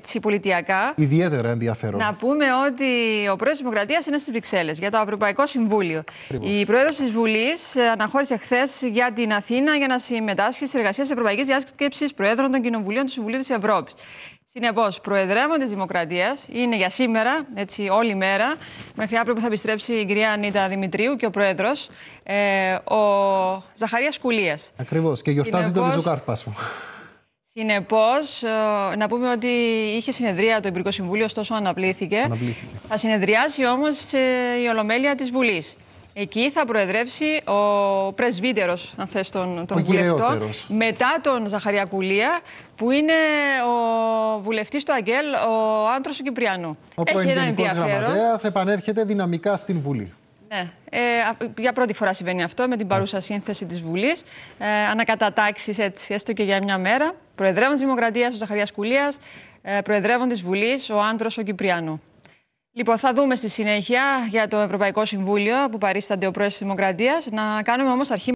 έτσι πολιτιακά. Ιδιαίτερα ενδιαφέρον. Να πούμε ότι ο πρόεδρος της Δημοκρατίας είναι στις Βρυξέλλες για το Ευρωπαϊκό Συμβούλιο. Η πρόεδρος της Βουλής ε, αναχώρησε χθες για την Αθήνα για να συμμετάσχει στις εργασίες της Ευρωπαϊκής Διάσκεψης Προέδρων των Κοινοβουλίων του Συμβουλίου της Ευρώπης. Συνεπώς, προεδρεύον της Δημοκρατίας είναι για σήμερα, έτσι όλη μέρα. Μέχρι αύριο που θα επιστρέψει η κυρία Ανίτα Δημητρίου και ο πρόεδρος, ε, ο Ζαχαρίας Κουλίας. Ακριβώς. Και γιορτάζει Συνεπώς... τον Συνεπώς, ε, να πούμε ότι είχε συνεδρία το Υπουργικό Συμβούλιο, ωστόσο αναπλήθηκε. αναπλήθηκε. Θα συνεδριάσει όμως ε, η Ολομέλεια της Βουλής. Εκεί θα προεδρεύσει ο πρεσβύτερος αν θες τον, τον βουλευτό, μετά τον Ζαχαριακουλία, που είναι ο βουλευτής του Αγγέλ, ο άντρος του Κυπριανού. Ο Έχει Γραμματέας επανέρχεται δυναμικά στην Βουλή. Ναι. Ε, για πρώτη φορά συμβαίνει αυτό με την ναι. παρούσα σύνθεση της Βουλής. Ε, ανακατατάξεις έτσι, έστω και για μια μέρα. Προεδρεύον της Δημοκρατίας ο Ζαχαρίας Κουλίας, ε, Προεδρεύον της Βουλής ο Άντρος ο Κυπριάνου. Λοιπόν, θα δούμε στη συνέχεια για το Ευρωπαϊκό Συμβούλιο που παρίστανται ο πρόεδρος της Δημοκρατίας. Να κάνουμε όμως αρχή.